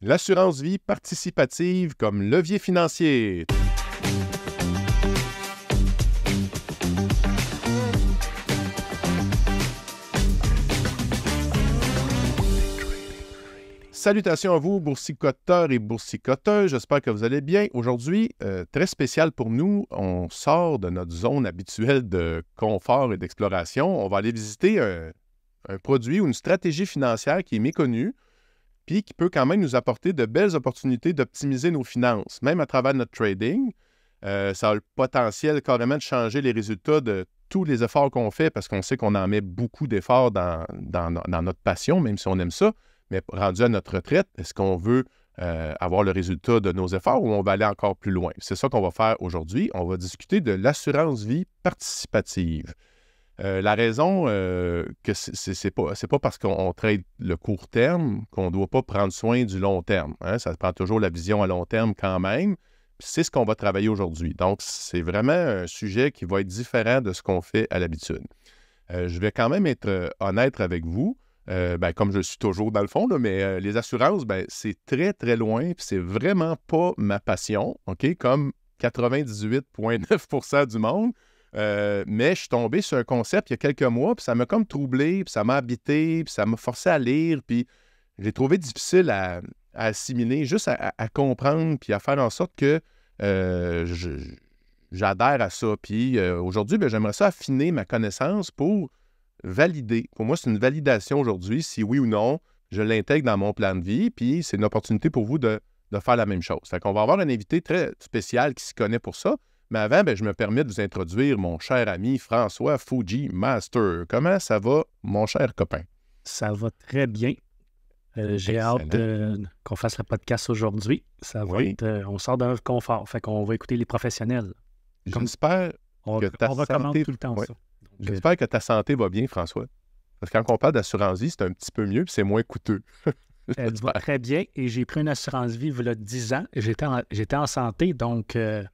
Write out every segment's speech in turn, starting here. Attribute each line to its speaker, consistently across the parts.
Speaker 1: l'assurance vie participative comme levier financier. Salutations à vous, boursicoteurs et boursicoteuses. J'espère que vous allez bien. Aujourd'hui, euh, très spécial pour nous. On sort de notre zone habituelle de confort et d'exploration. On va aller visiter euh, un produit ou une stratégie financière qui est méconnue, qui peut quand même nous apporter de belles opportunités d'optimiser nos finances, même à travers notre trading. Euh, ça a le potentiel carrément de changer les résultats de tous les efforts qu'on fait parce qu'on sait qu'on en met beaucoup d'efforts dans, notre passion, même si on aime ça. Mais rendu à notre retraite, est-ce qu'on veut euh, avoir le résultat de nos efforts ou on va aller encore plus loin? C'est ça qu'on va faire aujourd'hui. On va discuter de l'assurance vie participative. Euh, la raison euh, que c'est pas pas parce qu'on traite le court terme qu'on ne doit pas prendre soin du long terme. Hein. Ça prend toujours la vision à long terme quand même. C'est ce qu'on va travailler aujourd'hui. Donc, c'est vraiment un sujet qui va être différent de ce qu'on fait à l'habitude. Euh, je vais quand même être honnête avec vous, ben, comme je suis toujours dans le fond, mais les assurances, ben, c'est très, très loin, puis c'est vraiment pas ma passion, OK? Comme 98,9 du monde. Euh, mais je suis tombé sur un concept il y a quelques mois, puis ça m'a comme troublé, puis ça m'a habité, puis ça m'a forcé à lire, puis j'ai trouvé difficile à, assimiler, juste à, comprendre, puis à faire en sorte que euh, j'adhère à ça. Puis euh, aujourd'hui, ben, j'aimerais ça affiner ma connaissance pour valider. Pour moi, c'est une validation aujourd'hui, si oui ou non, je l'intègre dans mon plan de vie, puis c'est une opportunité pour vous de, faire la même chose. Fait qu'on va avoir un invité très spécial qui s'y connaît pour ça, mais avant, ben, je me permets de vous introduire mon cher ami François Fuji Master. Comment ça va, mon cher copain?
Speaker 2: Ça va très bien. Euh, j'ai hâte qu'on fasse le podcast aujourd'hui. Ça va euh, on sort d'un confort. Fait qu'on va écouter les professionnels. Comme... J'espère que ta santé... tout le temps ça.
Speaker 1: J'espère que ta santé va bien, François. Parce que quand on parle d'assurance vie, c'est un petit peu mieux puis c'est moins coûteux.
Speaker 2: Ça va très bien et j'ai pris une assurance vie il y a 10 ans. J'étais en, santé, donc euh,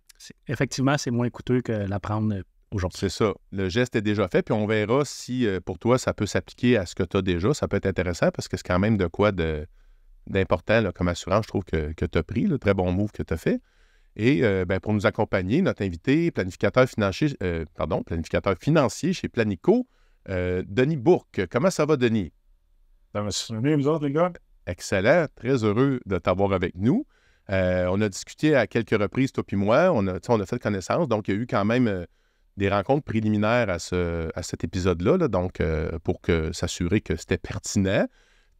Speaker 2: effectivement, c'est moins coûteux que l'apprendre
Speaker 1: aujourd'hui. C'est ça. Le geste est déjà fait, puis on verra si euh, pour toi, ça peut s'appliquer à ce que tu as déjà. Ça peut être intéressant parce que c'est quand même de quoi d'important comme assurance, je trouve, que, que tu as pris. Le très bon move que tu as fait. Et euh, ben, pour nous accompagner, notre invité, planificateur financier, euh, pardon, planificateur financier chez Planico, Denis Bourque. Comment ça va, Denis? Ça va bien, vous autres, les gars? Excellent. Très heureux de t'avoir avec nous. Euh, on a discuté à quelques reprises, toi et moi. On a, fait connaissance. Donc, il y a eu quand même euh, des rencontres préliminaires à, cet épisode-là, donc euh, pour s'assurer que c'était pertinent.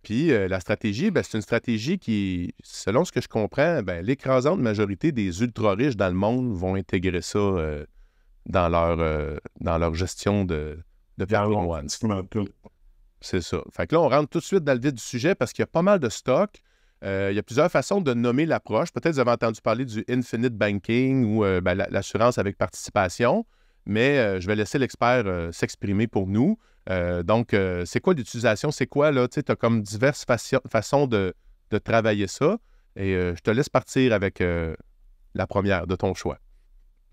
Speaker 1: Puis la stratégie, ben, c'est une stratégie qui, selon ce que je comprends, ben, l'écrasante majorité des ultra-riches dans le monde vont intégrer ça dans, leur, gestion de, de patrimoine. C'est ça. Fait que là, on rentre tout de suite dans le vif du sujet parce qu'il y a pas mal de stocks. Euh, il y a plusieurs façons de nommer l'approche. Peut-être vous avez entendu parler du infinite banking ou euh, ben, l'assurance avec participation, mais euh, je vais laisser l'expert s'exprimer pour nous. donc, c'est quoi l'utilisation? C'est quoi, là? Tu as comme diverses façons de, de, travailler ça. Et je te laisse partir avec la première de ton choix.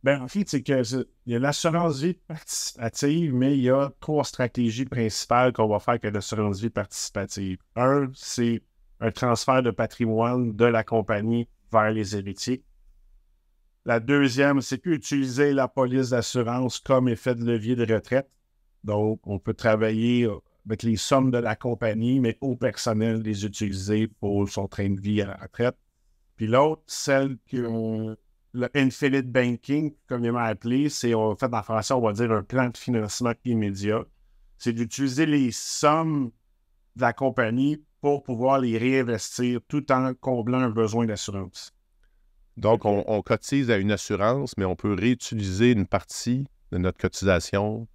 Speaker 3: Bien, en fait, c'est que il y a l'assurance vie participative, mais il y a trois stratégies principales qu'on va faire avec l'assurance vie participative. Un, c'est un transfert de patrimoine de la compagnie vers les héritiers. La deuxième, c'est utiliser la police d'assurance comme effet de levier de retraite. Donc, on peut travailler euh, avec les sommes de la compagnie, mais au personnel les utiliser pour son train de vie à la retraite. Puis l'autre, celle que le infinite banking, comme il m'a appelé, c'est en fait en français, on va dire un plan de financement immédiat. C'est d'utiliser les sommes de la compagnie pour pouvoir les réinvestir tout en comblant un besoin d'assurance.
Speaker 1: Donc, on, cotise à une assurance, mais on peut réutiliser une partie de notre cotisation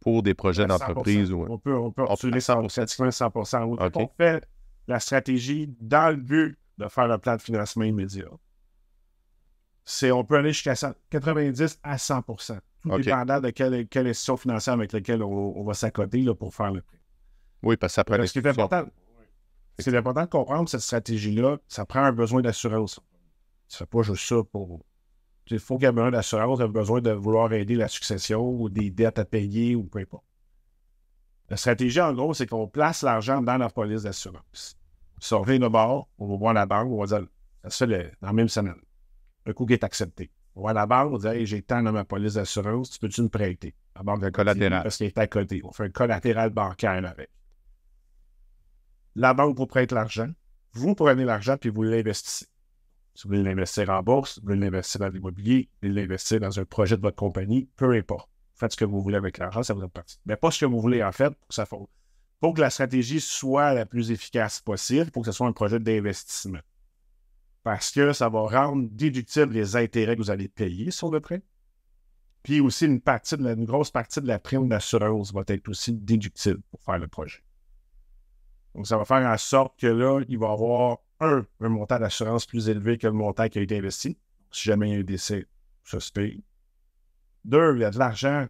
Speaker 1: pour des projets d'entreprise. Ou...
Speaker 3: On peut, on peut utiliser 100 100, On fait la stratégie dans le but de faire le plan de financement immédiat. C'est, on peut aller jusqu'à 90 à 100 tout dépendant de quelle, quelle, institution financière avec laquelle on, va s'accoter pour faire le prêt. Oui, parce que ça prend... qui important, c'est important de comprendre que cette stratégie-là, ça prend un besoin d'assurance. C'est pas juste ça pour. Il faut qu'il y ait besoin d'assurance, un besoin de vouloir aider la succession ou des dettes à payer ou peu importe. La stratégie, en gros, c'est qu'on place l'argent dans la police d'assurance. Si on revient de bord, on va voir la banque, on va dire, ça se dans la même semaine. Le coût qui est accepté. On va à la banque, on dit, j'ai tant dans ma police d'assurance, tu peux-tu me prêter? La banque va collatéral. Parce qu'il est à côté. On fait un collatéral bancaire avec la banque pour prête l'argent, vous prenez l'argent puis vous l'investissez. Si vous voulez l'investir en bourse, vous voulez l'investir dans l'immobilier, vous voulez l'investir dans un projet de votre compagnie, peu importe. Faites ce que vous voulez avec l'argent, ça vous appartient. Mais pas ce que vous voulez en fait, pour que ça faut. Pour que la stratégie soit la plus efficace possible, pour que ce soit un projet d'investissement. Parce que ça va rendre déductible les intérêts que vous allez payer sur le prêt. Puis aussi, une, partie de une grosse partie de la prime d'assurance va être aussi déductible pour faire le projet. Donc, ça va faire en sorte que là, il va avoir un, un montant d'assurance plus élevé que le montant qui a été investi, si jamais il y a un décès paye. Deux, il y a de l'argent,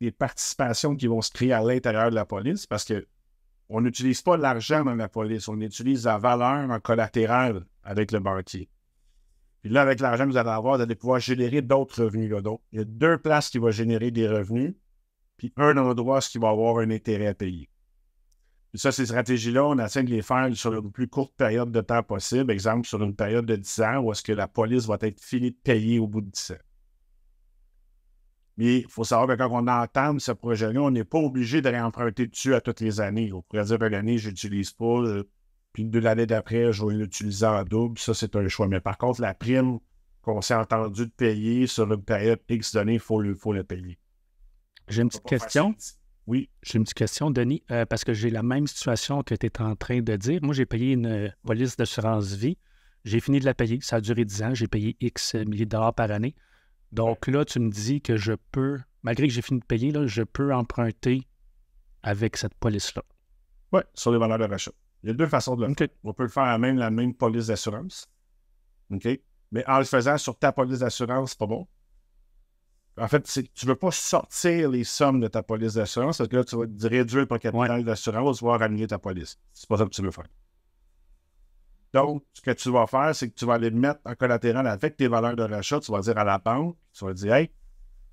Speaker 3: des participations qui vont se créer à l'intérieur de la police parce que on n'utilise pas l'argent dans la police, on utilise la valeur en collatéral avec le banquier. Puis là, avec l'argent que vous allez avoir, vous allez pouvoir générer d'autres revenus. Donc, il y a deux places qui vont générer des revenus, puis un endroit, ce qui va avoir un intérêt à payer ça, ces stratégies-là, on essaie de les faire sur une plus courte période de temps possible, exemple sur une période de 10 ans, où est-ce que la police va être finie de payer au bout de 10 ans. Mais il faut savoir que quand on entame ce projet-là, on n'est pas obligé de réemprunter dessus à toutes les années. On pourrait dire ben, euh, une année, je n'utilise pas, puis de l'année d'après, je vais l'utiliser en double. Ça, c'est un choix. Mais par contre, la prime qu'on s'est entendu de payer sur une période X
Speaker 2: donnée, il faut le, faut le payer. J'ai une petite question. Oui, j'ai une petite question, Denis, euh, parce que j'ai la même situation que tu es en train de dire. Moi, j'ai payé une euh, police d'assurance vie. J'ai fini de la payer. Ça a duré 10 ans. J'ai payé X euh, milliers de dollars par année. Donc là, tu me dis que je peux, malgré que j'ai fini de payer, là, je peux emprunter avec cette police-là.
Speaker 3: Oui, sur les valeurs de rachat. Il y a deux façons de le faire. On peut le faire même la même police d'assurance. OK? Mais en le faisant sur ta police d'assurance, c'est pas bon. En fait, tu ne veux pas sortir les sommes de ta police d'assurance parce que là, tu vas réduire ton capital d'assurance, voire annuler ta police. C'est pas ça que tu veux faire. Donc, ce que tu vas faire, c'est que tu vas aller mettre en collatéral avec tes valeurs de rachat. Tu vas dire à la banque, tu vas dire, hey,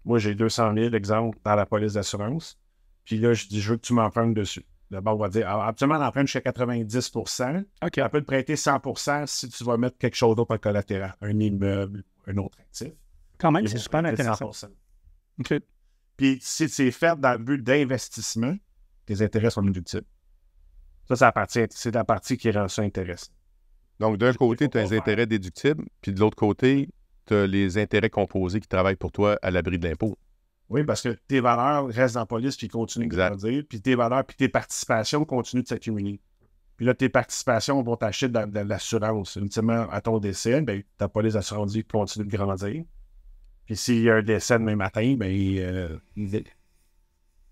Speaker 3: moi, j'ai 200 000, exemple, dans la police d'assurance. Puis là, je dis, je veux que tu m'empruntes dessus. La banque va dire, alors, ah, absolument, suis à 90 OK. Elle peut te prêter 100 si tu vas mettre quelque chose d'autre en collatéral, un immeuble, un autre actif. Quand même, c'est super intéressant. OK. Puis si c'est fait dans le but d'investissement, tes intérêts sont déductibles. Ça, c'est la partie, qui rend ça intéressant. Donc, d'un
Speaker 1: côté, tu as les intérêts déductibles, puis de l'autre côté, tu as les intérêts composés qui travaillent pour toi à l'abri de l'impôt.
Speaker 3: Oui, parce que tes valeurs restent dans la police puis continuent de grandir, puis tes valeurs puis tes participations continuent de s'accumuler. Puis là, tes participations vont t'acheter de, l'assurance. Ultimement, à ton décès, ben, ta police qui continue de grandir. Puis s'il y a un décès demain matin, ben, euh,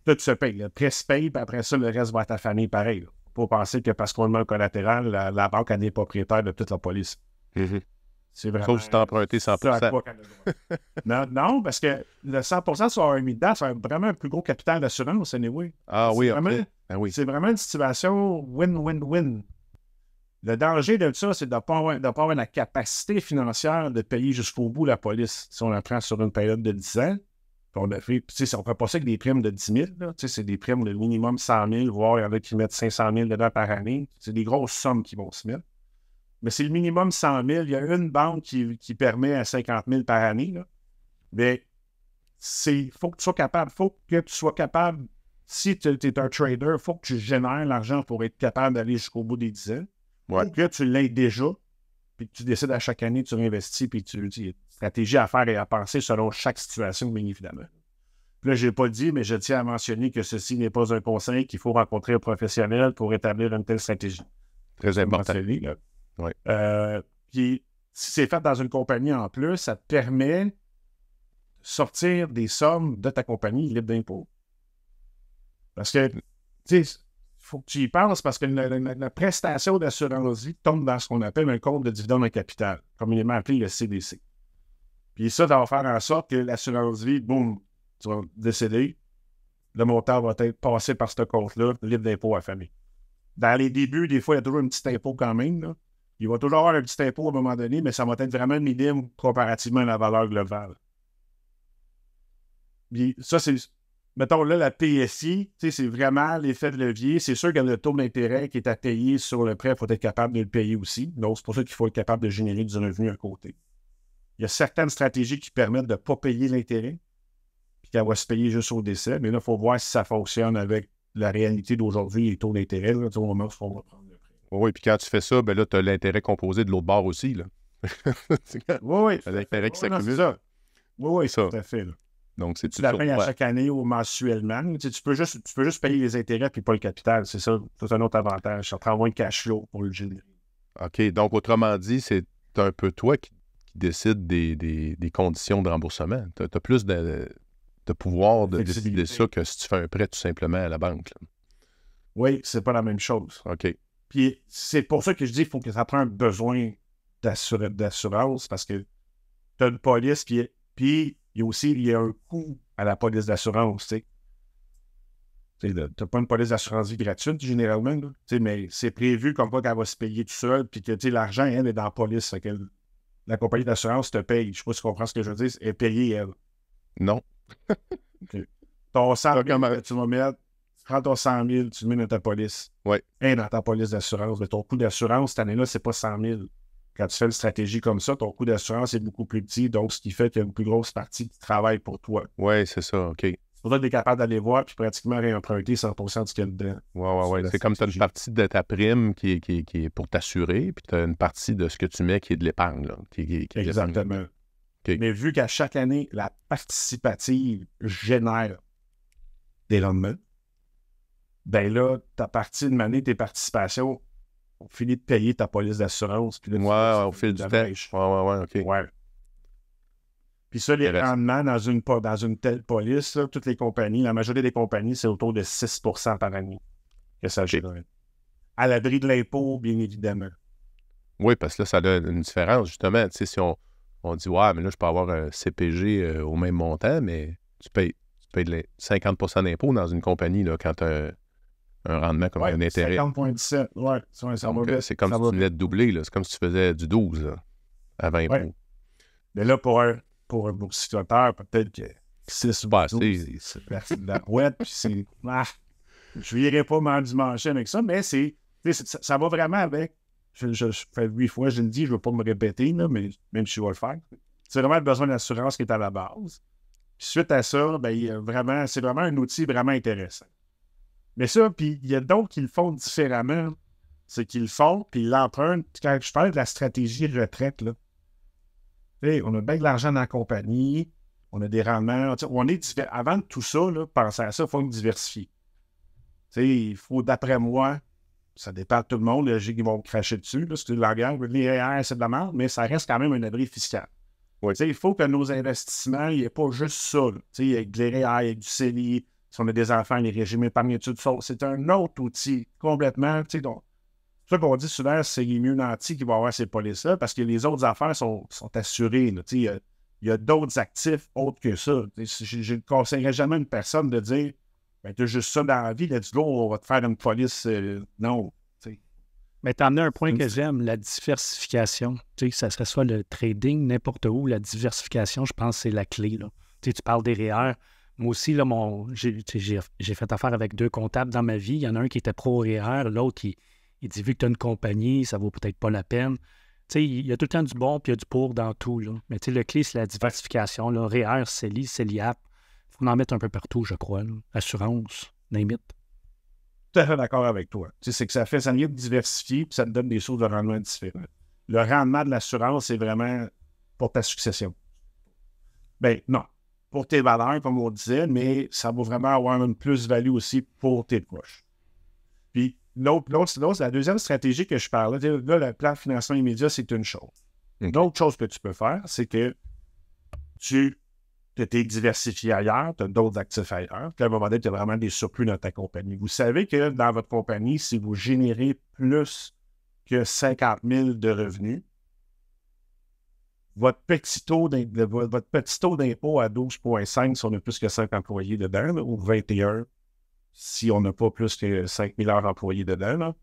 Speaker 3: tout se paye. Le prêt se paye, puis après ça, le reste va à ta famille pareil. Pour penser que parce qu'on demande collatéral, la, banque elle est propriétaire de toute la police. Mm-hmm. C'est vraiment. Sauf si
Speaker 1: t'as emprunté 100
Speaker 3: non, non, parce que le 100 sur un mi c'est vraiment un plus gros capital d'assurance, anyway. Ah oui, ben oui. C'est vraiment une situation win-win-win. Le danger de ça, c'est de ne pas, avoir la capacité financière de payer jusqu'au bout la police. Si on la prend sur une période de 10 ans, on ne peut passer avec des primes de 10 000. C'est des primes de minimum 100 000, voire il y en a qui mettent 500 000 dedans par année. C'est des grosses sommes qui vont se mettre. Mais c'est le minimum 100 000. Il y a une banque qui, permet à 50 000 par année. Mais il faut que tu sois capable. faut que tu sois capable, si tu es un trader, il faut que tu génères l'argent pour être capable d'aller jusqu'au bout des 10 ans. Ouais. Puis tu l'aies déjà, puis tu décides à chaque année, tu réinvestis, puis tu dis stratégie à faire et à penser selon chaque situation, bien évidemment. là, je n'ai pas dit, mais je tiens à mentionner que ceci n'est pas un conseil qu'il faut rencontrer un professionnel pour établir une telle stratégie. Très important. Ouais. Euh, si c'est fait dans une compagnie en plus, ça te permet de sortir des sommes de ta compagnie libre d'impôt. Parce que, tu sais, faut que tu y penses parce que la, prestation d'assurance vie tombe dans ce qu'on appelle un compte de dividende en capital, communément appelé le CDC. Puis ça, ça va faire en sorte que l'assurance vie, boum, tu vas décéder, le montant va être passé par ce compte-là, libre d'impôt à la famille. Dans les débuts, des fois, il y a toujours un petit impôt quand même. Il va toujours avoir un petit impôt à un moment donné, mais ça va être vraiment minimum comparativement à la valeur globale. Puis ça, c'est mettons là, la PSI, c'est vraiment l'effet de levier. C'est sûr que le taux d'intérêt qui est à payer sur le prêt, il faut être capable de le payer aussi. Donc, c'est pour ça qu'il faut être capable de générer du revenu à côté. Il y a certaines stratégies qui permettent de ne pas payer l'intérêt, puis qu'elle va se payer juste au décès. Mais là, il faut voir si ça fonctionne avec la réalité d'aujourd'hui et les taux d'intérêt au moment où on va prendre le
Speaker 1: prêt. Oui, puis quand tu fais ça, ben là, tu as l'intérêt composé de l'autre barre aussi. oui, oui. L'intérêt qui s'accumule. oui, oui tout à fait tu la à chaque
Speaker 3: année ou mensuellement. Tu, tu, peux juste, tu peux juste payer les intérêts puis pas le capital. C'est ça, c'est un autre avantage. Ça te moins un cash flow pour le générer. OK. Donc, autrement dit,
Speaker 1: c'est un peu toi qui, décides des, conditions de remboursement. Tu as, plus de, pouvoir de décider ça que si tu fais un prêt tout simplement à la banque.
Speaker 3: Oui, c'est pas la même chose. OK. Puis c'est pour ça que je dis qu'il faut que ça prenne un besoin d'assurance parce que tu as une police, puis, puis il y a aussi il y a un coût à la police d'assurance. Tu n'as pas une police d'assurance gratuite généralement, mais c'est prévu comme quoi qu'elle va se payer tout seul, puis que l'argent, elle, est dans la police. la compagnie d'assurance te paye. Je ne sais pas si tu comprends ce que je veux dire. Elle est payée, elle. Non. Ton 100 tu vas mettre, prends ton 100 000, tu le mets dans ta police. Oui. Et dans ta police d'assurance. Mais ton coût d'assurance, cette année-là, c'est pas 100 000. Quand tu fais une stratégie comme ça, ton coût d'assurance est beaucoup plus petit, donc ce qui fait qu'il y a une plus grosse partie qui travaille pour toi.
Speaker 1: Oui, c'est ça, OK.
Speaker 3: faudrait être capable d'aller voir puis pratiquement réemprunter 100 de ce qu'il y a dedans.
Speaker 1: Oui, oui, oui. C'est comme tu as une partie de ta prime qui est, pour t'assurer, puis tu as une partie de ce que tu mets qui
Speaker 3: est de l'épargne. Exactement. Mais vu qu'à chaque année, la participative génère des lendemains, ben là, ta partie de manier tes participations on finit de payer ta police d'assurance. Puis là, ouais, au fil du temps. Ouais, ouais, ouais, OK. Ouais. Puis ça, les rendements dans une, dans une telle police, toutes les compagnies, la majorité des compagnies, c'est autour de 6 par année que ça okay. À l'abri de l'impôt, bien évidemment.
Speaker 1: Oui, parce que là, ça donne une différence, justement. Tu sais, si on, dit, ouais, mais là, je peux avoir un CPG euh, au même montant, mais tu payes, tu 50 d'impôt dans une compagnie là, quand tu un rendement comme un intérêt. 50,7, oui. Ouais, c'est comme si tu venais de doubler, c'est comme si tu faisais du 12 à 20.
Speaker 3: Mais là, pour un, pour un peut-être que bah, c'est la boîte, puis c'est. Ah, je n'irai pas m'en dimanche avec ça, mais ça, va vraiment avec. Je, fais huit fois, je ne dis, je ne veux pas me répéter, là, mais même si je vais le faire. C'est vraiment le besoin d'assurance qui est à la base. suite à ça, ben, c'est vraiment un outil vraiment intéressant. Mais ça, puis il y a d'autres qui le font différemment. ce qu'ils font, puis ils l'empruntent. Quand je parle de la stratégie retraite, là, on a bien de l'argent dans la compagnie, on a des rendements. On est Avant tout ça, là, penser à ça, il faut diversifier. sais il faut, d'après moi, ça dépend de tout le monde, les gens qui vont cracher dessus, parce c'est de l'argent, les RR, c'est de la merde, mais ça reste quand même un abri fiscal. Il faut que nos investissements, il n'y ait pas juste ça. sais Il y a de du CELI, si on a des enfants, les régimes parmi toutes fausses, c'est un autre outil complètement. Donc, ce qu'on dit souvent, c'est les mieux nantis qui va avoir ces polices-là parce que les autres affaires sont, sont assurées. sais, il y a, d'autres actifs autres que ça. Je ne conseillerais jamais une personne de dire ben, tu as juste ça dans la vie, du go, on va te faire une police. Euh, non.
Speaker 2: Mais tu as amené un point que j'aime, la diversification. sais, ça serait soit le trading, n'importe où, la diversification, je pense c'est la clé. Là. Tu parles des REER moi aussi, j'ai, fait affaire avec deux comptables dans ma vie. Il y en a un qui était pro-REER, l'autre, qui il dit vu que tu as une compagnie, ça vaut peut-être pas la peine. il y a tout le temps du bon puis y a du pour dans tout. Mais le clé, c'est la diversification. Là. REER, CELI, CELIAP. Il faut en mettre un peu partout, je crois. Assurance, limite. Tout à fait
Speaker 3: d'accord avec toi. c'est que ça fait, ça de diversifier puis ça te donne des sources de rendement différentes. Le rendement de l'assurance, c'est vraiment pour ta succession. Ben non, pour tes valeurs, comme on disait, mais ça va vraiment avoir une plus-value aussi pour tes proches. Puis l'autre, la deuxième stratégie que je parlais, là, le plan de financement immédiat, c'est une chose. L'autre chose que tu peux faire, c'est que tu t'es diversifié ailleurs, tu as d'autres actifs ailleurs, puis à un moment donné, tu as vraiment des surplus dans ta compagnie. Vous savez que dans votre compagnie, si vous générez plus que 50 000 de revenus, votre petit taux d'impôt à 12,5 si on a plus que 5 employés dedans, ou 21 si on n'a pas plus que 5 000 employés dedans.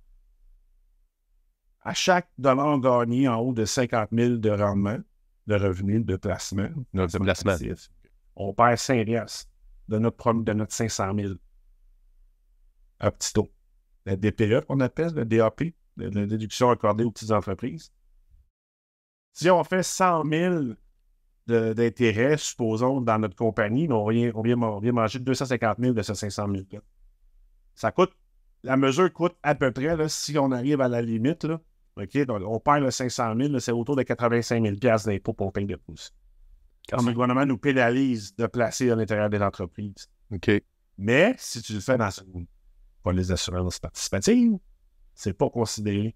Speaker 3: À chaque dollar gagné en haut de 50 000 de rendement, de revenus, de placement, on perd 5 rias de notre, de notre 500 000 à petit taux. La DPE, qu'on appelle, le DAP, la déduction accordée aux petites entreprises. Si on fait 100 000 d'intérêt, supposons, dans notre compagnie, ben, on vient, manger 250 000 de ces 500 000 Ça coûte, la mesure coûte à peu près, si on arrive à la limite, on perd le 500 000, c'est autour de 85 000 d'impôt pour pain de pouce. Quand le gouvernement nous pénalise de placer à l'intérieur des entreprises. Ok, Mais si tu le fais dans une police d'assurance participative, c'est pas considéré.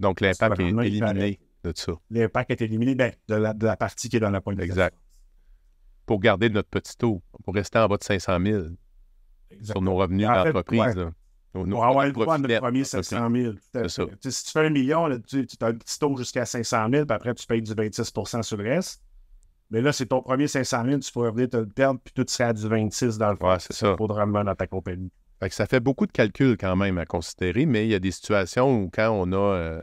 Speaker 3: Donc l'impact est éliminé de ça. L'impact est éliminé ben, de, la, partie qui est dans la pointe Exact. Pour garder notre
Speaker 1: petit taux, pour rester en bas de 500 000 sur nos revenus d'entreprise. Ouais. va
Speaker 3: avoir le droit de notre premier 500 000. si tu fais un million, là, tu, tu as un petit taux jusqu'à 500 000, puis après, tu payes du 26 sur le reste. Mais là, c'est ton premier 500 000, tu pourrais venir te le perdre, puis tout à du 26 dans le fond. Ouais, c'est ça. Faudra dans ta compagnie. Fait que ça fait beaucoup de calculs quand
Speaker 1: même à considérer, mais il y a des situations où quand on a euh,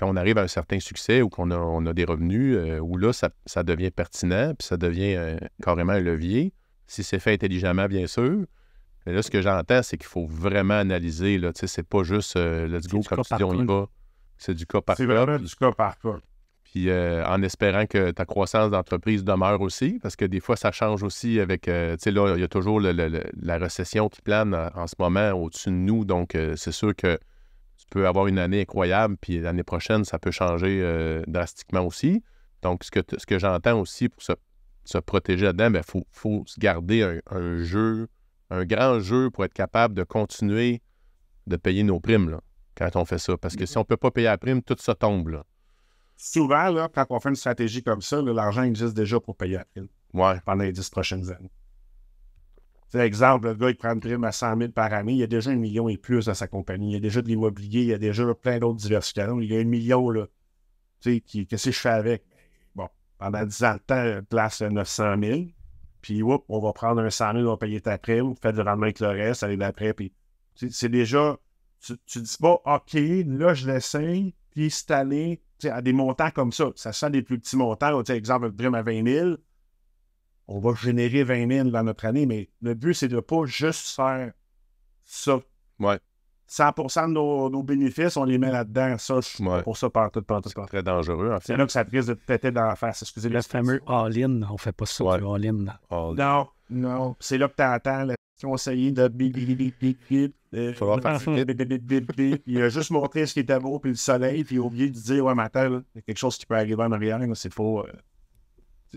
Speaker 1: quand on arrive à un certain succès ou qu'on a, des revenus, euh, où là, ça, devient pertinent, puis ça devient euh, carrément un levier, si c'est fait intelligemment, bien sûr. Mais là, ce que j'entends, c'est qu'il faut vraiment analyser. Là, c'est pas juste euh, let's go, comme on y C'est du cas par cas. C'est
Speaker 3: du cas par cas.
Speaker 1: Puis en espérant que ta croissance d'entreprise demeure aussi, parce que des fois, ça change aussi avec. tu sais, là, il y a toujours la récession qui plane en ce moment au-dessus de nous. Donc, c'est sûr que tu peux avoir une année incroyable, puis l'année prochaine, ça peut changer euh, drastiquement aussi. Donc, ce que, ce que j'entends aussi pour se, protéger là-dedans, il ben, faut, se garder un, jeu, un grand jeu pour être capable de continuer de payer nos primes quand on fait ça. Parce que si on ne peut pas payer la prime, tout se tombe. Là.
Speaker 3: Souvent, là, quand on fait une stratégie comme ça, l'argent existe déjà pour payer la prime pendant les dix prochaines années. Par exemple, le gars, il prend une prime à 100 000 par année, il y a déjà un million et plus dans sa compagnie. Il y a déjà de l'immobilier, il y a déjà plein d'autres diversifications. Il y a un million, là. Tu sais, qu'est-ce que je fais avec? Bon, pendant 10 ans de temps, place 900 000. Puis, oups, on va prendre un 100 000, on va payer ta prime, fais du rendement avec le reste, allez d'après. Puis, c'est déjà, tu, ne dis pas, OK, là, je l'essaye, puis cette année, à des montants comme ça, ça sent des plus petits montants. Exemple, une prime à 20 000 on va générer 20 000 dans notre année, mais le but, c'est de ne pas juste faire ça. Ouais. 100 de nos, bénéfices, on les met là-dedans. Ça, pour ça, par tout, par tout,
Speaker 2: très dangereux, en fait. C'est là que ça te risque de te péter dans la face. Excusez le fameux all-in. On fait pas ça, ouais. all-in. non,
Speaker 3: non. C'est là que tu entends le conseiller de Il a juste montré ce qui était beau, puis le soleil, puis il a oublié de dire Ouais, matin, il y a quelque chose qui peut arriver en arrière, c'est faux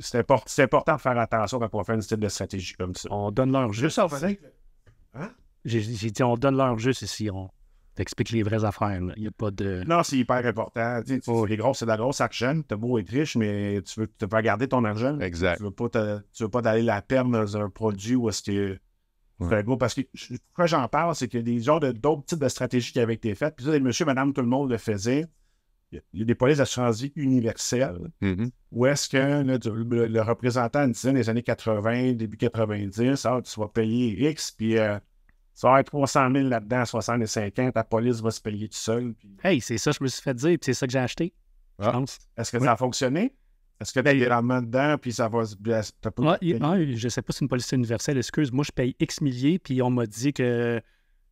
Speaker 3: c'est important de faire attention quand on fait un style de
Speaker 2: stratégie comme ça. On donne l'heure juste. Hein? J'ai dit, on donne leur juste ici. On t'explique les vraies affaires. Il y a pas de.
Speaker 3: Non, c'est hyper important. Tu Les oh, gros, c'est de la grosse action. T'as beau être riche, mais tu veux, tu garder ton argent. Exact. Tu veux pas, tu veux pas d'aller la perdre dans un produit où est-ce que. Gros, parce que pourquoi j'en parle, c'est qu'il y a des genres d'autres types de stratégies qui avaient été faites. Puis ça, les monsieur, madame, tout le monde le faisait il y a des polices d'assurance vie universelle. Mm-hmm. Ou est-ce que le, représentant disait les années 80, début 90, ah, tu vas payer X, puis ça va être 300 000 là-dedans 60 65 50, ta police va se payer tout seul. Hey, c'est ça, que je me suis fait dire, puis c'est ça que j'ai acheté. Ah. Est-ce que ça a fonctionné? Est-ce que ben, tu es dedans, puis ça va se. Ben,
Speaker 2: je sais pas si c'est une police universelle. Excuse, moi, je paye X milliers, puis on m'a dit que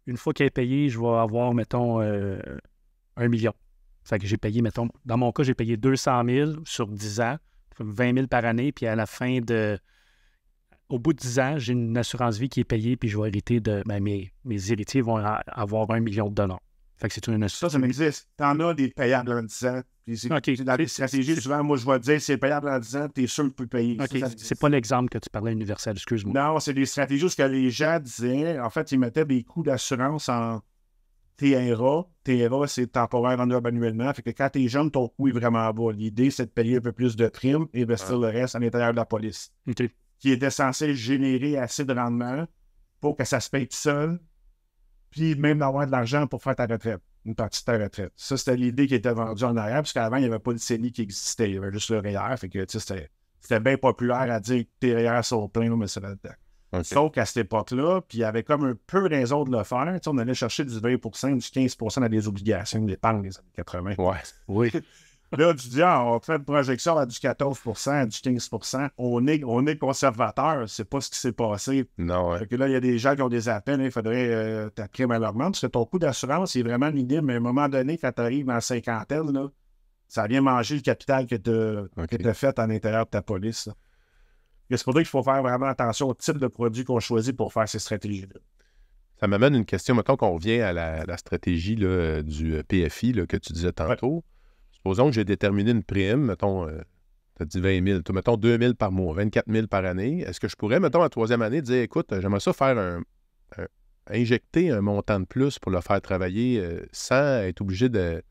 Speaker 2: une fois qu'elle est payée, je vais avoir, mettons, euh, un million. Fait que j'ai payé, mettons, dans mon cas, j'ai payé 200 000 sur 10 ans, 20 000 par année, puis à la fin de. Au bout de 10 ans, j'ai une assurance vie qui est payée, puis je vais hériter de. Ben, mes, héritiers vont avoir un million de dollars. Fait que c'est une Ça, ça m'existe.
Speaker 3: T'en as des payables en 10 ans. Dans les stratégies, souvent, moi, je vais te dire, c'est payable en 10 ans, t'es sûr que tu peux payer. OK. C'est pas l'exemple que tu parlais universel, excuse-moi. Non, c'est des stratégies où ce que les gens disaient, en fait, ils mettaient des coûts d'assurance en t'es un c'est temporaire en manuellement, annuellement. Fait que quand t'es jeune, ton coût est vraiment bas. L'idée, c'est de payer un peu plus de primes et investir le reste à l'intérieur de la police. Qui était censé générer assez de rendement pour que ça se paye tout seul, puis même d'avoir de l'argent pour faire ta retraite, une partie de ta retraite. Ça, c'était l'idée qui était vendue en arrière, parce qu'avant, il n'y avait pas de CENI qui existait. Il y avait juste le REER. E fait que, c'était, bien populaire à dire que tes REER sont pleins, mais c'est Sauf qu'à cette époque-là, puis il y avait comme un peu raison de le faire. on allait chercher du 20 du 15 à des obligations d'épargne des années 80. Ouais. Oui. Là, tu dis, ah, on fait une projection à du 14 du 15 On est, on est conservateur. C'est pas ce qui s'est passé. Non. oui. que là, il y a des gens qui ont des appels. Il faudrait euh, ta prime Parce que ton coût d'assurance c'est vraiment minime. Mais à un moment donné, quand tu arrives en cinquantaine, ça vient manger le capital que tu as, fait à l'intérieur de ta police. C'est pour ça qu'il faut faire vraiment attention au type de produit qu'on choisit pour faire ces stratégies-là. Ça m'amène une question. Mettons qu'on revient à la,
Speaker 1: stratégie du euh, PFI que tu disais tantôt. Supposons que j'ai déterminé une prime, mettons, euh, tu as dit 20 000, mettons 2 000 par mois, 24 000 par année. Est-ce que je pourrais, mettons, en troisième année, dire écoute, j'aimerais ça faire un, injecter un montant de plus pour le faire travailler euh, sans être obligé de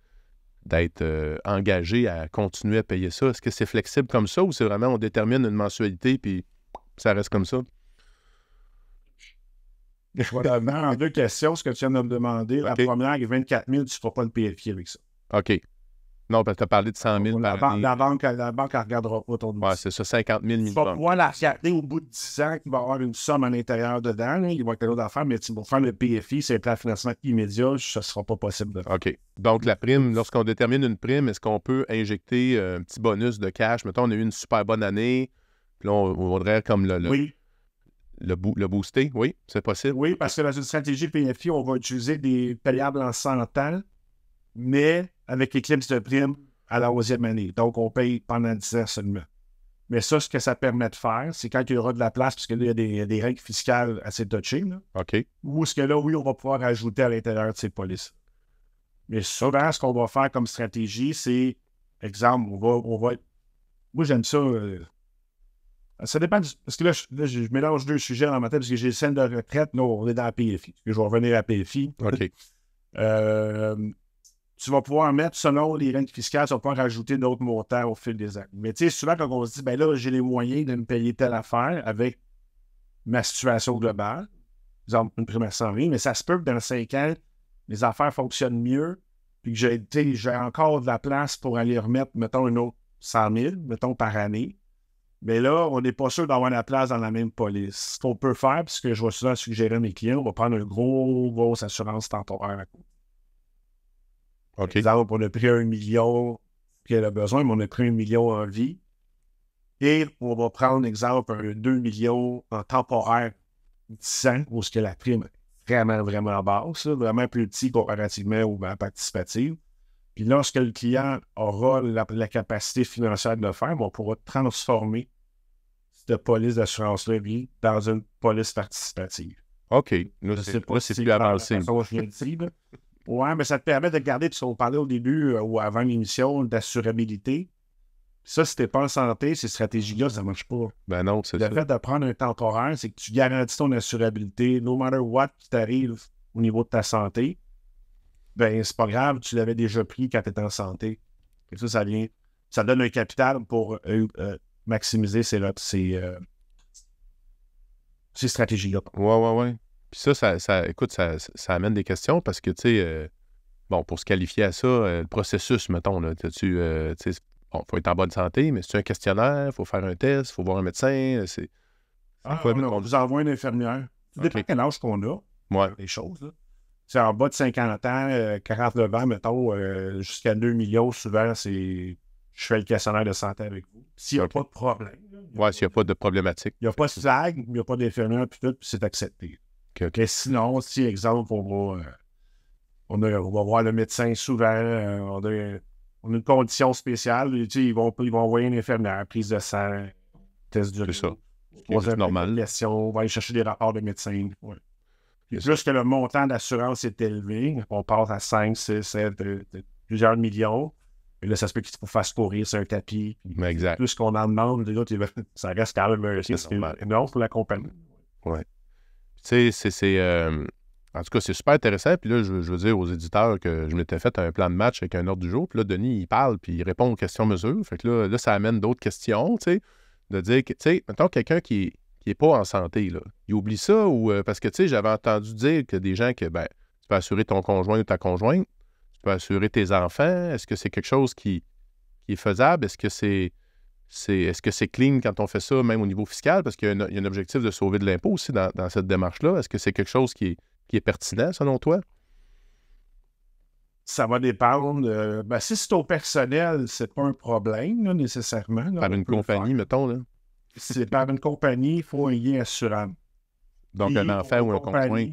Speaker 1: d'être euh, engagé à continuer à payer ça? Est-ce que c'est flexible comme ça ou c'est vraiment on détermine une mensualité puis ça reste comme ça?
Speaker 3: Je vais en deux questions, ce que tu viens de me demander. La première, avec 24 000, tu ne feras pas le PFI avec ça. OK. Non, parce que tu as parlé de 100 000 par année. La banque, la elle regardera pas ton
Speaker 1: Ouais, c'est ça, 50 000 minimum. Tu
Speaker 3: vas la au bout de 10 ans, qu'il va y avoir une somme à l'intérieur dedans. Il va y avoir d'autres affaires, mais tu vas faire le PFI, c'est un plan de financement immédiat, ce ne sera pas possible.
Speaker 1: OK. Donc, la prime, lorsqu'on détermine une prime, est-ce qu'on peut injecter euh, un petit bonus de cash? Mettons, on a eu une super bonne année, puis là, on, voudrait comme le, Oui.
Speaker 3: Le, le, booster, oui, c'est possible. Oui, parce que dans une stratégie PFI, on va utiliser des payables en 100 mais avec l'éclipse de prime à la 11e année. Donc, on paye pendant 10 ans seulement. Mais ça, ce que ça permet de faire, c'est quand il y aura de la place, parce là, il y a des, règles fiscales assez touchées, OK. Ou est-ce que là, oui, on va pouvoir ajouter à l'intérieur de ces polices. Mais souvent, ce qu'on va faire comme stratégie, c'est, exemple, on va, on Moi, j'aime ça. Euh, ça dépend. Du, parce que là je, mélange deux sujets dans ma tête, parce que j'ai scène de retraite. Non, on est dans la PFI. Je vais revenir à la PFI. OK. euh, tu vas pouvoir mettre, selon les règles fiscales, tu vas pouvoir rajouter d'autres montants au fil des années. Mais tu sais, souvent, quand on se dit, ben là, j'ai les moyens de me payer telle affaire avec ma situation globale, exemple, une prime à 100 mais ça se peut que dans 5 ans, les affaires fonctionnent mieux, puis que j'ai encore de la place pour aller remettre, mettons, une autre 100 000, mettons, par année. Mais là, on n'est pas sûr d'avoir la place dans la même police. Ce qu'on peut faire, puisque je vois souvent suggérer à mes clients, on va prendre une grosse, grosse assurance temporaire à coup. Par exemple, on a pris un million, qu'elle a besoin, mais on a pris un million en vie. Et on va prendre, exemple, un 2 millions en temporaire 10 ans, où ce que la prime est vraiment, vraiment basse, vraiment plus petit comparativement aux banques participatives. Puis lorsque le client aura la, capacité financière de le faire, ben, on pourra transformer cette police d'assurance-là dans une police participative. OK. Là, c'est plus avancé. Ouais, mais ça te permet de garder, tu on parlait au début euh, ou avant l'émission, d'assurabilité. Ça, si t'es pas en santé, ces stratégies-là, ça marche pas. Ben non, c'est Le fait de prendre un temporaire, c'est que tu garantis ton assurabilité, no matter what qui t'arrive au niveau de ta santé, ben c'est pas grave, tu l'avais déjà pris quand tu étais en santé. Et ça, ça vient. Ça donne un capital pour euh, euh, maximiser ces, ces,
Speaker 1: ces stratégies-là. Ouais, ouais, ouais. Puis ça, ça, écoute, ça, amène des questions parce que, tu sais, euh, bon, pour se qualifier à ça, euh, le processus, mettons, là, euh, tu sais, bon, faut être en bonne santé, mais c'est un questionnaire, faut faire un test, faut voir un médecin, c'est... Ah, on, on,
Speaker 3: vous envoie une infirmière. Ça dépend quel âge qu'on a, ouais. les choses, là. C'est en bas de 50 ans, 49 ans, mettons, jusqu'à 2 millions, souvent, c'est je fais le questionnaire de santé avec vous. S'il n'y a pas de problème. Oui, s'il n'y a pas de problématique. Il n'y a pas de vague, il n'y a pas d'infirmière, puis tout, puis c'est accepté. Que, sinon, si, exemple, on va, euh, on, va voir le médecin souvent, euh, on a, une condition spéciale, sais ils, vont, ils vont envoyer un infirmière, prise de sang, test du C'est ça. On va aller chercher des rapports de médecins. Ouais. que le montant d'assurance est élevé, on passe à 5, 6, 7, plusieurs millions. Et là, ça se peut qu'il fasse courir sur un tapis. Ben, exact. Plus qu'on en demande, ça reste quand même normal. Non, énorme pour la compagnie.
Speaker 1: Tu sais, c'est. Euh, en tout cas, c'est super intéressant. Puis là, je, veux dire aux éditeurs que je m'étais fait un plan de match avec un ordre du jour. Puis là, Denis, il parle, puis il répond aux questions-mesures. Fait que là, là, ça amène d'autres questions, tu sais. De dire que, tu sais, mettons quelqu'un qui, qui est pas en santé, là. Il oublie ça ou. Euh, parce que, tu sais, j'avais entendu dire que des gens que, ben, tu peux assurer ton conjoint ou ta conjointe, tu peux assurer tes enfants. Est-ce que c'est quelque chose qui, qui est faisable? Est-ce que c'est est-ce que c'est clean quand on fait ça, même au niveau fiscal, parce qu'il y, a un objectif de sauver de l'impôt aussi dans, cette démarche-là. Est-ce que c'est quelque chose qui est, pertinent selon toi?
Speaker 3: Ça va dépendre. Euh, ben, si c'est au personnel, c'est pas un problème nécessairement. par une compagnie, mettons. Là. C'est par une compagnie, il faut un lien assurable. Donc, un enfant ou un conjoint.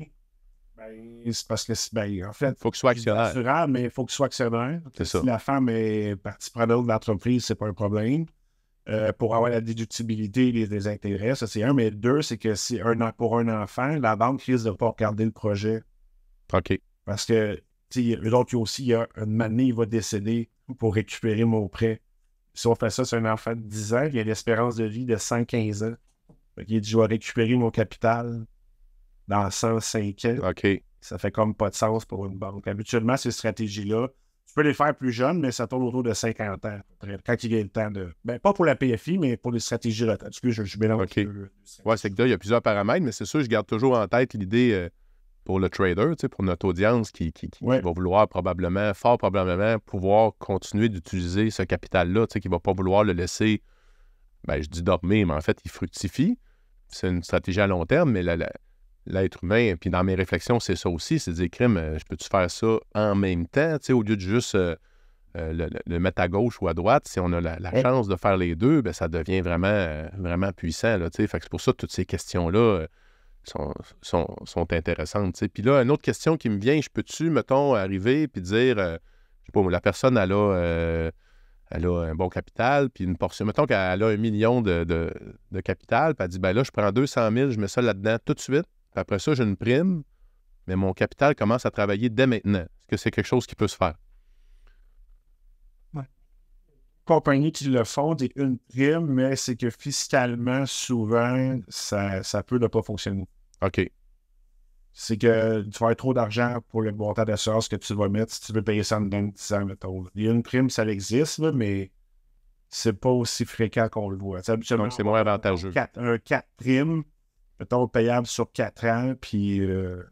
Speaker 3: Ben, c'est parce que, ben, en fait, faut que soit assurant, mais il faut que soit actionnaire. Si ça. la femme est partie prenante de l'entreprise, c'est pas un problème. Euh, pour avoir la déductibilité des, intérêts. Ça, c'est un. Mais deux, c'est que si un, pour un enfant, la banque risque de ne pas regarder le projet. OK. Parce que, tu sais, l'autre il y a aussi une année, il va décéder pour récupérer mon prêt. Si on fait ça, c'est un enfant de 10 ans, il a l'espérance de vie de 115 ans. il dit, je vais récupérer mon capital dans 105 ans. OK. Ça fait comme pas de sens pour une banque. Habituellement, ces stratégies-là, tu peux les faire plus jeunes, mais ça tourne autour de 50 ans, quand il y a le temps de. Ben, pas pour la PFI, mais pour les stratégies de Je, suis mélange. OK. Euh, oui, c'est que là, il y a plusieurs
Speaker 1: paramètres, mais c'est sûr, je garde toujours en tête l'idée euh, pour le trader, pour notre audience qui, va vouloir probablement, fort probablement, pouvoir continuer d'utiliser ce capital-là, qui ne va pas vouloir le laisser, ben, je dis dormir, mais en fait, il fructifie. C'est une stratégie à long terme, mais la l'être humain. Puis dans mes réflexions, c'est ça aussi, c'est de dire, euh, je peux-tu faire ça en même temps, tu au lieu de juste euh, euh, le, mettre à gauche ou à droite, si on a la, eh. chance de faire les deux, bien, ça devient vraiment, vraiment puissant, c'est pour ça que toutes ces questions-là sont, intéressantes, Puis là, une autre question qui me vient, je peux-tu, mettons, arriver puis dire, je sais pas, la personne, elle a... un bon capital, puis une portion. Mettons qu'elle a un million de, capital, puis elle dit, ben là, je prends 200 000, je mets ça là-dedans tout de suite. Après ça, j'ai une prime, mais mon capital commence à travailler dès maintenant. Est-ce que c'est quelque chose qui peut se faire?
Speaker 3: Oui. Compagnies qui le font, c'est une prime, mais c'est que fiscalement, souvent, ça, peut ne pas fonctionner. OK. C'est que tu vas avoir trop d'argent pour le montant d'assurance que tu vas mettre si tu veux payer ça en 10 ans, Il y a une prime, ça existe, mais c'est pas aussi fréquent qu'on le voit. c'est moins avantageux. Un 4 primes peut-être payable sur quatre ans, puis. Euh,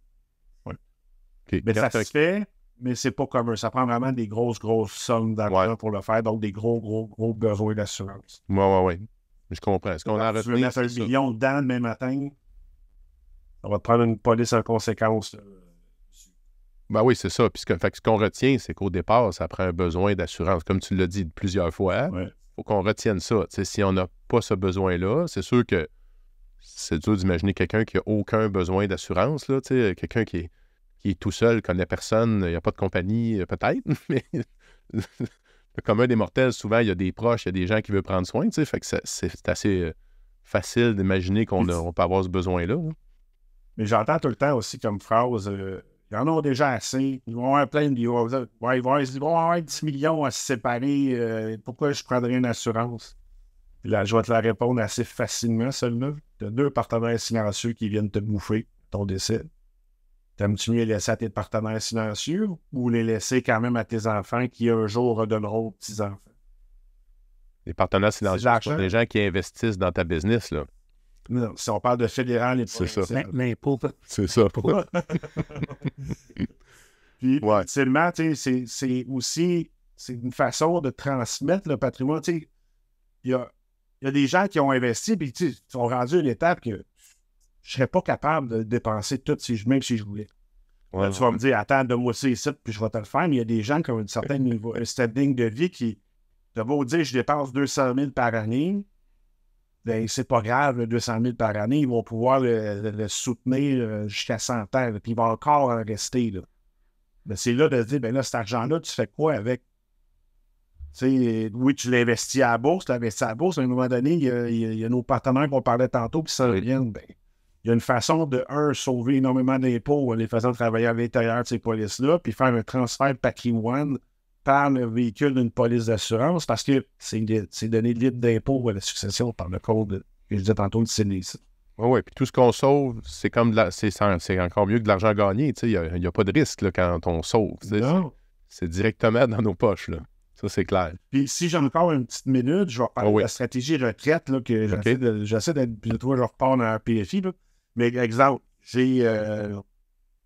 Speaker 3: mais ça se fait, mais c'est pas commun. Ça prend vraiment des grosses, grosses sommes d'argent pour le faire, donc des gros, gros, gros besoins d'assurance.
Speaker 1: Oui, oui, oui. Je comprends. Est-ce qu'on a retenu. Tu veux
Speaker 3: mettre un million dedans demain matin, on va te prendre une police en conséquence. Euh,
Speaker 1: ben oui, c'est ça. Puis ce qu'on retient, c'est qu'au départ, ça prend un besoin d'assurance. Comme tu l'as dit plusieurs fois, il faut qu'on retienne ça. si on n'a pas ce besoin-là, c'est sûr que c'est dur d'imaginer quelqu'un qui n'a aucun besoin d'assurance, là, euh, quelqu'un qui est, qui est tout seul, connaît personne, il n'y a pas de compagnie, euh, peut-être, mais le commun des mortels, souvent, il y a des proches, il y a des gens qui veulent prendre soin, tu fait que c'est assez euh, facile d'imaginer qu'on on peut avoir ce besoin-là.
Speaker 3: Hein. Mais j'entends tout le temps aussi comme phrase, Il y en ont déjà assez, ils vont avoir plein de... Ils vont, ils vont avoir 10 millions à se séparer, pourquoi je prendrais une assurance? je vais te la répondre assez facilement, celle-là. Tu deux partenaires silencieux qui viennent te bouffer ton décès. T'aimes-tu mieux laisser à tes partenaires silencieux ou les laisser quand même à tes enfants qui un jour redonneront aux petits-enfants?
Speaker 1: Les partenaires silencieux, c'est les gens qui investissent dans ta business, là.
Speaker 3: Non, si on parle de fédéral et C'est ça. C'est ça. Puis, ouais. c'est aussi c'est une façon de transmettre le patrimoine. Il y a il y a des gens qui ont investi, puis ils sont rendus à l'étape que je ne serais pas capable de dépenser tout si je, même si je voulais. tu vas me dire, attends, de moi ça ici, puis je vais te le faire. Mais il y a des gens qui ont un certain niveau, un standing de vie qui, de beau dire, je dépense 200 000 par année, ben, c'est pas grave, 200 000 par année, ils vont pouvoir le, soutenir euh, jusqu'à 100 ans, puis il va encore en rester. Là. Ben, c'est là de se dire, ben là, cet argent-là, tu fais quoi avec? oui, tu l'investis à la bourse, tu l'investis à la bourse, à un moment donné, il y a, nos partenaires qu'on parlait tantôt puis ça revient. Ben, il y a une façon de, un, sauver énormément d'impôts en euh, les faisant travailler à l'intérieur de ces polices-là, puis faire un transfert de one par le véhicule d'une police d'assurance, parce que c'est donné libre d'impôt à la succession par le code que je disais tantôt de CNIS. Oui, oui, puis tout ce qu'on
Speaker 1: sauve, c'est comme c'est encore mieux que de l'argent gagné. Il n'y a, pas de risque quand on sauve.
Speaker 3: C'est directement dans nos poches. Là. Ça, c'est clair. Puis si j'ai encore une petite minute, je vais parler de ah la stratégie retraite, que j'essaie d'être. Puis toi, je repars dans un PFI. Mais exemple, euh,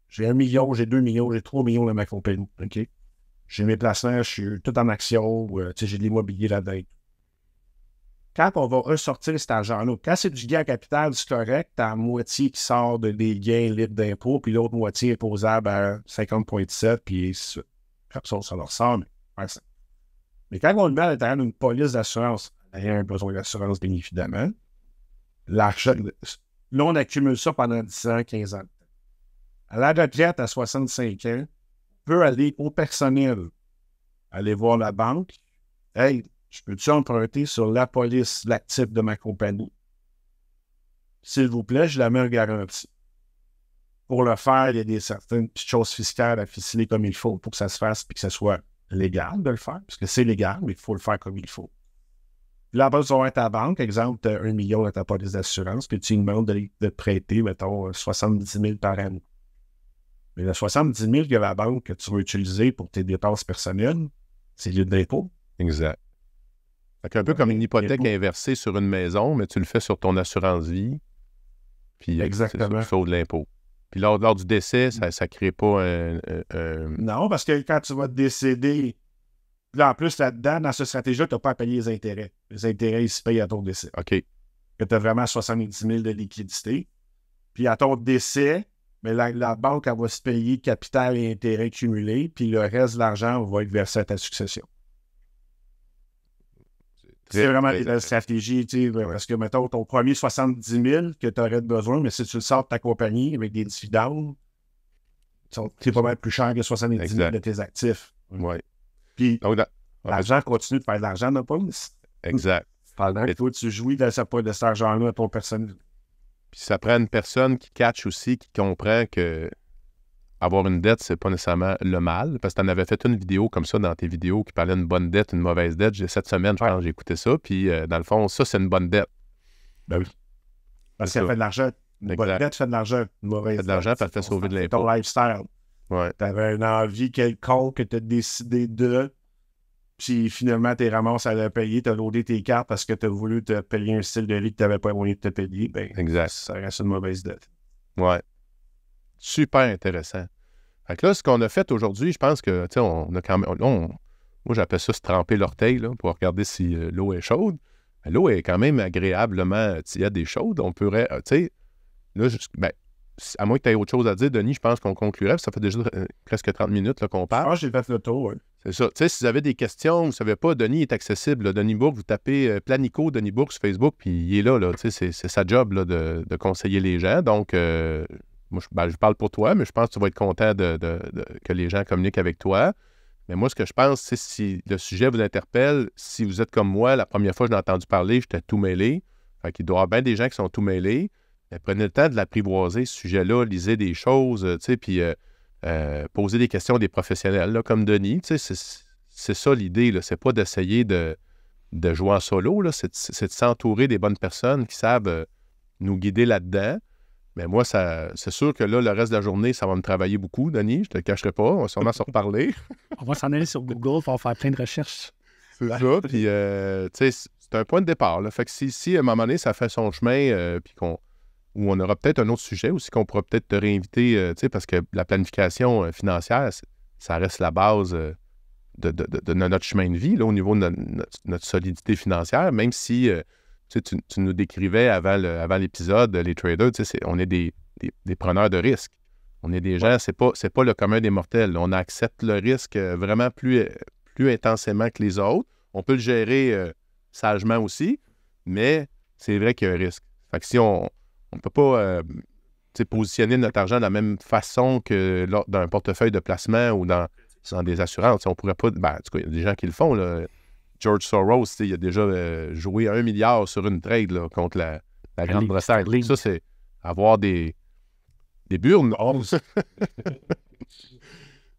Speaker 3: j'ai un million, j'ai deux millions, j'ai trois millions dans ma compagnie. OK? J'ai mes placements, je suis tout en action, euh, j'ai de l'immobilier là-dedans. Quand on va ressortir cet argent-là, quand c'est du gain à capital, c'est correct, t'as la moitié qui sort de des gains libres d'impôts, puis l'autre moitié est posable à 50,7, puis ça, ça leur sort, mais mais quand on le met à l'intérieur d'une police d'assurance, il a un besoin d'assurance, bien évidemment. L'argent, là, on accumule ça pendant 10 ans, 15 ans. À la retraite, à 65 ans, on peut aller au personnel, aller voir la banque. Hey, je peux-tu emprunter sur la police l'actif de ma compagnie? S'il vous plaît, je la mets en garantie. Pour le faire, il y a des certaines petites choses fiscales à ficeler comme il faut pour que ça se fasse et que ça soit légal de le faire, parce que c'est légal, mais il faut le faire comme il faut. La là, après, tu à ta banque, exemple, tu un million dans ta police d'assurance, puis tu lui demandes de, prêter, mettons, 70 euh, 000 par an. Mais le 70 000 que la banque que tu veux utiliser pour tes dépenses personnelles, c'est lieu l'impôt. Exact. C'est un
Speaker 1: peu comme une hypothèque inversée sur une maison, mais tu le fais sur ton assurance vie. Puis euh, Exactement. tu de l'impôt. Puis lors, du décès, ça ne crée pas un,
Speaker 3: Non, parce que quand tu vas décéder, là, en plus, là-dedans, dans ce stratégie-là, tu n'as pas à payer les intérêts. Les intérêts, ils se payent à ton décès. OK. tu as vraiment 70 000 de liquidité. Puis à ton décès, mais la, la, banque, elle va se payer capital et intérêts cumulés, puis le reste de l'argent va être versé à ta succession. C'est vraiment la stratégie, tu sais, parce que, mettons, ton premier 70 000 que tu aurais besoin, mais si tu le sors de ta compagnie avec des dividendes, c'est pas mal plus cher que 70 000 de tes actifs. Oui. Puis, l'argent continue de faire de l'argent, non pas Exact. Pendant que toi, tu jouis de, de cet argent-là à ton personnel. Puis ça prend une
Speaker 1: personne qui catch aussi, qui comprend que avoir une dette, c'est pas nécessairement le mal, parce que tu en avais fait une vidéo comme ça dans tes vidéos qui parlait d'une bonne dette, une mauvaise dette. J'ai Cette semaine, quand j'ai écouté ça, puis euh, dans le fond, ça, c'est une bonne dette. Ben oui. Parce qu'elle fait de l'argent. Une bonne dette
Speaker 3: fait de l'argent. Une mauvaise fait de l'argent, parce qu'elle fait sauver de l'impôt. ton lifestyle. Ouais. Tu avais une envie quelconque que tu as décidé de, puis finalement, tes ramasses à la payer, tu as loadé tes cartes parce que tu voulu te payer un style de lit que tu n'avais pas moyen de te payer. Ben, Ça reste une mauvaise dette. Ouais. Super intéressant. Fait que là, ce qu'on a fait aujourd'hui, je
Speaker 1: pense que, tu sais, on a quand même. moi, j'appelle ça se tremper l'orteil là, pour regarder si euh, l'eau est chaude. L'eau est quand même agréablement a et chaude. On pourrait, euh, tu sais, là, ben, à moins que tu aies autre chose à dire, Denis, je pense qu'on conclurait. Ça fait déjà euh, presque 30 minutes qu'on parle. Ah,
Speaker 3: j'ai fait le tour. oui.
Speaker 1: C'est ça. Tu sais, si vous avez des questions, vous ne savez pas, Denis est accessible. Denis Bourg, vous tapez Planico Denis Bourg sur Facebook, puis il est là. là. Tu sais, c'est, sa job là, de, de, conseiller les gens. Donc, ben, je, parle pour toi, mais je pense que tu vas être content que les gens communiquent avec toi. Mais moi, ce que je pense, c'est si le sujet vous interpelle, si vous êtes comme moi, la première fois que j'ai entendu parler, j'étais tout mêlé. Fait doit y avoir bien des gens qui sont tout mêlés. prenez le temps de l'apprivoiser, ce sujet-là, lisez des choses, euh, puis euh, euh, posez des questions à des professionnels, comme Denis. c'est ça l'idée, Ce C'est pas d'essayer de, jouer en solo, C'est de s'entourer des bonnes personnes qui savent nous guider là-dedans. Mais moi, ça, c'est sûr que là, le reste de la journée, ça va me travailler beaucoup, Denis. Je te le cacherai pas. On va sûrement se reparler.
Speaker 2: on va s'en aller sur Google, on faire plein de recherches.
Speaker 1: C'est ça. Puis, euh, tu sais, c'est un point de départ. Là. Fait que si, si, à un moment donné, ça fait son chemin, euh, puis qu'on où on aura peut-être un autre sujet aussi qu'on pourra peut-être te réinviter, euh, tu sais, parce que la planification financière, ça reste la base de, notre chemin de vie, là, au niveau de notre solidité financière, même si tu, nous décrivais avant, l'épisode, les traders, on est des, preneurs de risques. On est des gens, c'est pas, pas le commun des mortels. On accepte le risque euh, vraiment euh, plus, intensément que les autres. On peut le gérer euh, sagement aussi, mais c'est vrai qu'il y a un risque. Fait si on ne peut pas positionner notre argent de la même façon que dans un portefeuille de placement ou dans, des assurances, on pourrait pas. Ben, en tout cas, il y a des gens qui le font. Là. George Soros, il a déjà euh, joué un milliard sur une trade contre la, la ben, Grande-Bretagne. Ça, c'est avoir des, des burnes oh,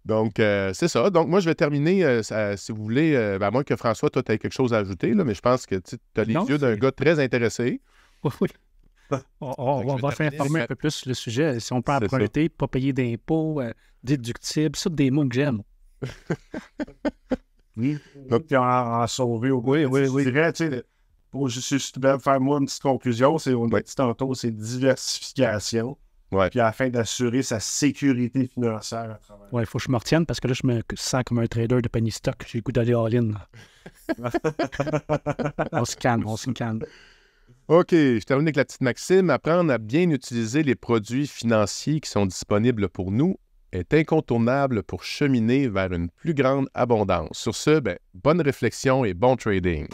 Speaker 1: Donc, euh, c'est ça. Donc, moi, je vais terminer, euh, si vous voulez, ben, à moins que François, toi, tu aies quelque chose à ajouter, là, mais je pense que tu as les yeux d'un gars très intéressé.
Speaker 2: Oui, oui. On, va s'informer un peu plus sur le sujet. Si on peut emprunter, pas payer d'impôts, déductibles, ça ça, des mots que j'aime.
Speaker 3: Donc, tu en, en au bout. Oui, oui, Je dirais, tu sais, pour juste, faire moi une petite conclusion, c'est, on c'est diversification. Puis afin d'assurer sa sécurité financière à travers.
Speaker 2: Oui, il faut que je me retienne parce que là, je me sens comme un trader de penny stock. J'ai le goût d'aller all-in. on se calme, on se calme.
Speaker 1: OK, je termine avec la petite maxime. Apprendre à bien utiliser les produits financiers qui sont disponibles pour nous est incontournable pour cheminer vers une plus grande abondance. Sur ce, ben, bonne réflexion et bon trading.